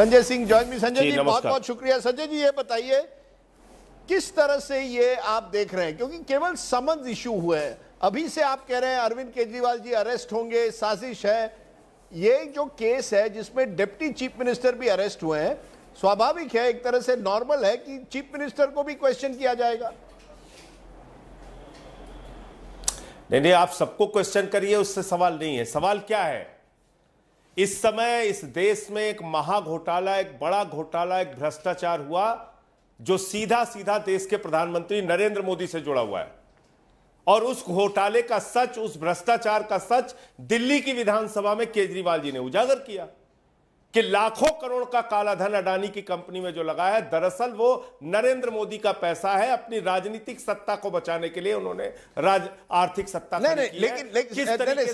Sanjay Singh join me Sanjay ji, जी बहुत बहुत शुक्रिया संजय जी ये बताइए किस तरह से ये आप देख रहे हैं क्योंकि केवल समन्स इश्यू हुए हैं अभी से आप कह रहे हैं अरविंद केजरीवाल जी अरेस्ट होंगे साजिश है ये जो केस है जिसमें डिप्टी चीफ मिनिस्टर भी अरेस्ट हुए हैं स्वाभाविक है एक तरह से नॉर्मल है कि चीफ मिनिस्टर को भी क्वेश्चन किया जाएगा नहीं नहीं आप सबको क्वेश्चन करिए उससे सवाल नहीं है सवाल क्या है इस समय इस देश में एक महाघोटाला एक बड़ा घोटाला एक भ्रष्टाचार हुआ जो सीधा सीधा देश के प्रधानमंत्री नरेंद्र मोदी से जुड़ा हुआ है और उस घोटाले का सच उस भ्रष्टाचार का सच दिल्ली की विधानसभा में केजरीवाल जी ने उजागर किया कि लाखों करोड़ का काला धन अडानी की कंपनी में जो लगा है दरअसल वो नरेंद्र मोदी का पैसा है अपनी राजनीतिक सत्ता को बचाने के लिए उन्होंने राज आर्थिक सत्ता नहीं, नहीं, लेकिन लेकिन Sanjay ji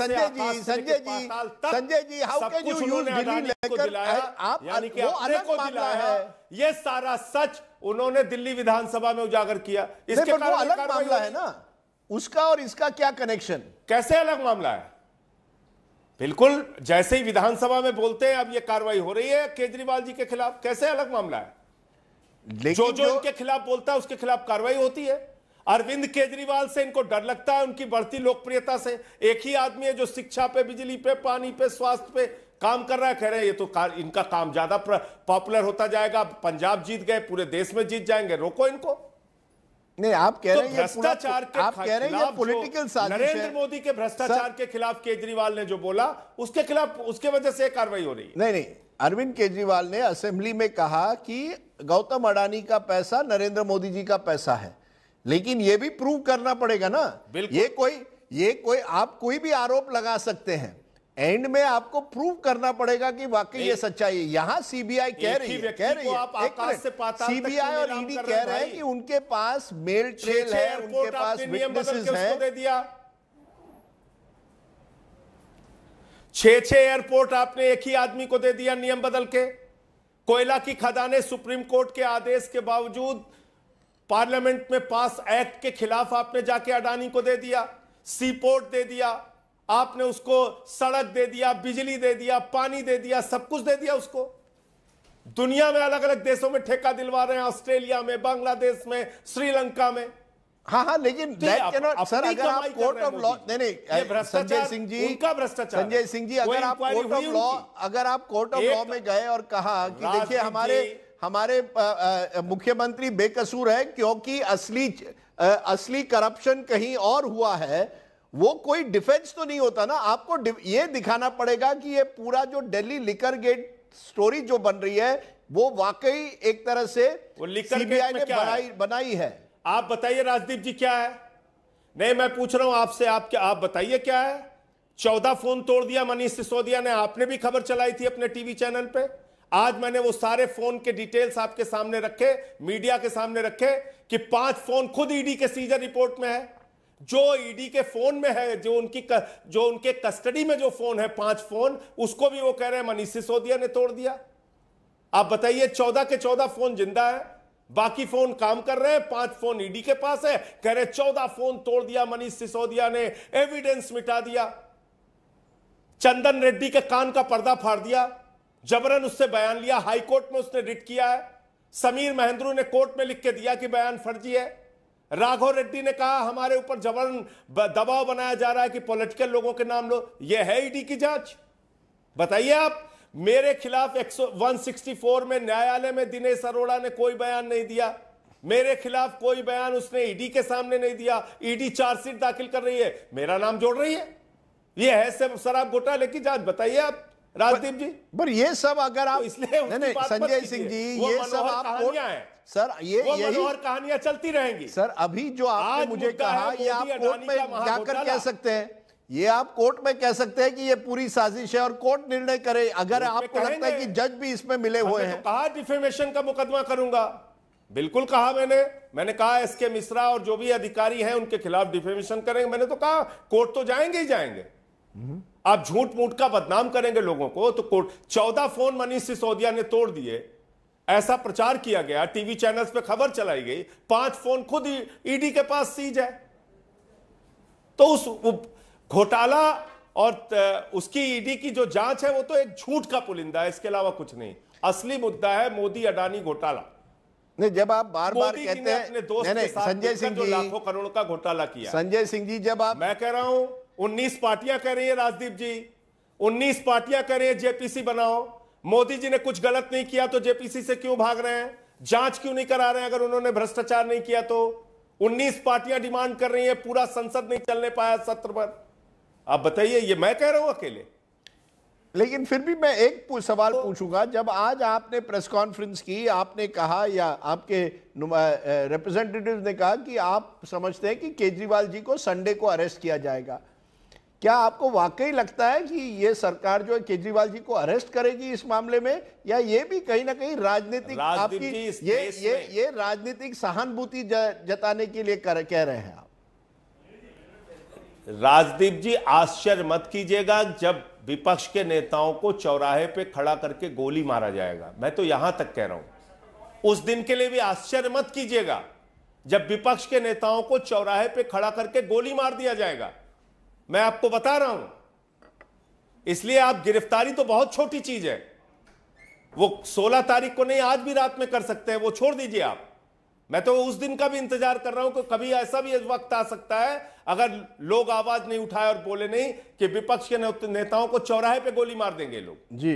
Sanjay ji Sanjay ji how can you use Delhi लेकर आप यानी कि अरे को दिलाया ये सारा सच उन्होंने दिल्ली विधानसभा में उजागर किया इसके अलग मामला है ना उसका और इसका क्या कनेक्शन कैसे अलग मामला है बिल्कुल जैसे ही विधानसभा में बोलते हैं अब ये कार्रवाई हो रही है केजरीवाल जी के खिलाफ कैसे अलग मामला है जो जो इनके खिलाफ बोलता है उसके खिलाफ कार्रवाई होती है अरविंद केजरीवाल से इनको डर लगता है उनकी बढ़ती लोकप्रियता से एक ही आदमी है जो शिक्षा पे बिजली पे पानी पे स्वास्थ्य पे काम कर रहा है कह रहे हैं ये तो का, इनका काम ज्यादा पॉपुलर होता जाएगा पंजाब जीत गए पूरे देश में जीत जाएंगे रोको इनको नहीं आप कह तो रहे हैं भ्रष्टाचार के आप कह रहे हैं पॉलिटिकल नरेंद्र मोदी के भ्रष्टाचार के खिलाफ केजरीवाल ने जो बोला उसके खिलाफ उसके वजह से कार्रवाई हो रही है नहीं नहीं अरविंद केजरीवाल ने असेंबली में कहा कि गौतम अडानी का पैसा नरेंद्र मोदी जी का पैसा है लेकिन ये भी प्रूव करना पड़ेगा ना ये कोई ये कोई आप कोई भी आरोप लगा सकते हैं एंड में आपको प्रूव करना पड़ेगा कि वाकई ये सच्चाई है यहाँ सीबीआई कह रही है कह रही है सीबीआई और ईडी e कह रहे हैं कि उनके पास मेल ट्रेल है उनके पास विटनेसेस हैं छे छह एयरपोर्ट आपने एक ही आदमी को दे दिया नियम बदल के कोयला की खदानें सुप्रीम कोर्ट के आदेश के बावजूद पार्लियामेंट में पास एक्ट के खिलाफ आपने जाके अडानी को दे दिया सीपोर्ट दे दिया आपने उसको सड़क दे दिया बिजली दे दिया पानी दे दिया सब कुछ दे दिया उसको दुनिया में अलग अलग देशों में ठेका दिलवा रहे हैं ऑस्ट्रेलिया में बांग्लादेश में श्रीलंका में हाँ हाँ लेकिन तो सर अगर आप कोर्ट ऑफ लॉ नहीं नहीं संजय सिंह जी उनका भ्रष्टाचार संजय सिंह जी अगर आप कोर्ट ऑफ लॉ अगर आप कोर्ट ऑफ लॉ में गए और कहा कि देखिए हमारे हमारे मुख्यमंत्री बेकसूर है क्योंकि असली असली करप्शन कहीं और हुआ है वो कोई डिफेंस तो नहीं होता ना आपको ये दिखाना पड़ेगा कि ये पूरा जो दिल्ली लिकर गेट स्टोरी जो बन रही है वो वाकई एक तरह से सीबीआई ने बनाई है? बनाई है आप बताइए राजदीप जी क्या है नहीं मैं पूछ रहा हूं आपसे आप क्या आप बताइए क्या है चौदह फोन तोड़ दिया मनीष सिसोदिया ने आपने भी खबर चलाई थी अपने टीवी चैनल पे आज मैंने वो सारे फोन के डिटेल्स आपके सामने रखे मीडिया के सामने रखे कि पांच फोन खुद ईडी के सीजर रिपोर्ट में है जो ईडी e के फोन में है जो उनकी क, जो उनके कस्टडी में जो फोन है पांच फोन उसको भी वो कह रहे हैं मनीष सिसोदिया ने तोड़ दिया आप बताइए चौदह के चौदह फोन जिंदा है बाकी फोन काम कर रहे हैं पांच फोन ईडी e के पास है कह रहे चौदह फोन तोड़ दिया मनीष सिसोदिया ने एविडेंस मिटा दिया चंदन रेड्डी के कान का पर्दा फाड़ दिया जबरन उससे बयान लिया हाईकोर्ट में उसने रिट किया है समीर महेंद्रू ने कोर्ट में लिख के दिया कि बयान फर्जी है राघव रेड्डी ने कहा हमारे ऊपर जबरन दबाव बनाया जा रहा है कि पॉलिटिकल लोगों के नाम लो ये है ईडी की जांच बताइए आप मेरे खिलाफ 164 में न्यायालय में दिनेश अरोड़ा ने कोई बयान नहीं दिया मेरे खिलाफ कोई बयान उसने ईडी के सामने नहीं दिया ईडी चार्जशीट दाखिल कर रही है मेरा नाम जोड़ रही है यह है शराब घोटाले की जांच बताइए आप राजदीप जी पर ये सब अगर आप तो इसलिए नहीं नहीं संजय सिंह जी ये सब आप कहानियां हैं सर ये यही और कहानियां चलती रहेंगी सर अभी जो आपने मुझे कहा ये आप कोर्ट में जाकर कह सकते हैं ये आप कोर्ट में कह सकते हैं कि ये पूरी साजिश है और कोर्ट निर्णय करे अगर आपको लगता है कि जज भी इसमें मिले हुए तो हैं कहा डिफेमेशन का मुकदमा करूंगा बिल्कुल कहा मैंने मैंने कहा एस के मिश्रा और जो भी अधिकारी हैं उनके खिलाफ डिफेमेशन करेंगे मैंने तो कहा कोर्ट तो जाएंगे ही जाएंगे आप झूठ मूठ का बदनाम करेंगे लोगों को तो कोर्ट चौदह फोन मनीष सिसोदिया ने तोड़ दिए ऐसा प्रचार किया गया टीवी चैनल्स पे खबर चलाई गई पांच फोन खुद ईडी e के पास सीज है तो उस घोटाला और उसकी ईडी e की जो जांच है वो तो एक झूठ का पुलिंदा है इसके अलावा कुछ नहीं असली मुद्दा है मोदी अडानी घोटाला नहीं जब आप बार बार कहते हैं संजय सिंह जी लाखों करोड़ का घोटाला किया संजय सिंह जी जब आप मैं कह रहा हूं 19 पार्टियां कह रही हैं राजदीप जी 19 पार्टियां कह रही हैं जेपीसी बनाओ मोदी जी ने कुछ गलत नहीं किया तो जेपीसी से क्यों भाग रहे हैं जांच क्यों नहीं करा रहे हैं अगर उन्होंने भ्रष्टाचार नहीं किया तो 19 पार्टियां डिमांड कर रही हैं पूरा संसद नहीं चलने पाया सत्र पर आप बताइए ये मैं कह रहा हूं अकेले लेकिन फिर भी मैं एक सवाल तो, पूछूंगा जब आज आपने प्रेस कॉन्फ्रेंस की आपने कहा या आपके रिप्रेजेंटेटिव्स ने कहा कि आप समझते हैं कि केजरीवाल जी को संडे को अरेस्ट किया जाएगा क्या आपको वाकई लगता है कि ये सरकार जो है केजरीवाल जी को अरेस्ट करेगी इस मामले में या ये भी कहीं ना कहीं राजनीतिक आपकी ये ये ये राजनीतिक सहानुभूति जताने के लिए कर, कह रहे हैं आप राजदीप जी आश्चर्य मत कीजिएगा जब विपक्ष के नेताओं को चौराहे पे खड़ा करके गोली मारा जाएगा मैं तो यहां तक कह रहा हूं उस दिन के लिए भी आश्चर्य मत कीजिएगा जब विपक्ष के नेताओं को चौराहे पे खड़ा करके गोली मार दिया जाएगा मैं आपको बता रहा हूं इसलिए आप गिरफ्तारी तो बहुत छोटी चीज है वो 16 तारीख को नहीं आज भी रात में कर सकते हैं वो छोड़ दीजिए आप मैं तो उस दिन का भी इंतजार कर रहा हूं कि कभी ऐसा भी वक्त आ सकता है अगर लोग आवाज नहीं उठाए और बोले नहीं कि विपक्ष के नेताओं को चौराहे पे गोली मार देंगे लोग जी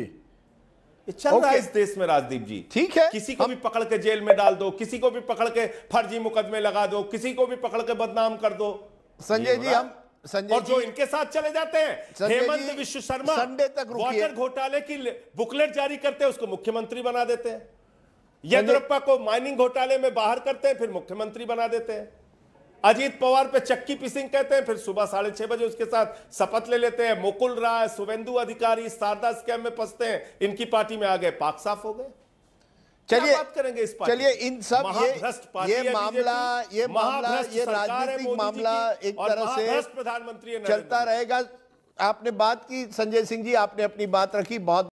चल रहा है इस देश में राजदीप जी ठीक है किसी को भी पकड़ के जेल में डाल दो किसी को भी पकड़ के फर्जी मुकदमे लगा दो किसी को भी पकड़ के बदनाम कर दो संजय जी हम संजय और जो इनके साथ चले जाते हैं हेमंत विश्व शर्मा संडे तक वाटर घोटाले की बुकलेट जारी करते हैं उसको मुख्यमंत्री बना देते हैं येदुरप्पा को माइनिंग घोटाले में बाहर करते हैं फिर मुख्यमंत्री बना देते हैं अजीत पवार पे चक्की पिसिंग कहते हैं फिर सुबह साढ़े छह बजे उसके साथ शपथ ले लेते हैं मुकुल राय सुवेंदु अधिकारी शारदा स्कैम में फंसते हैं इनकी पार्टी में आ गए पाक साफ हो गए चलिए करेंगे इस चलिए इन सब ये ये मामला ये मामला ये राजनीतिक मामला एक तरह से प्रधानमंत्री चलता रहेगा आपने बात की संजय सिंह जी आपने अपनी बात रखी बहुत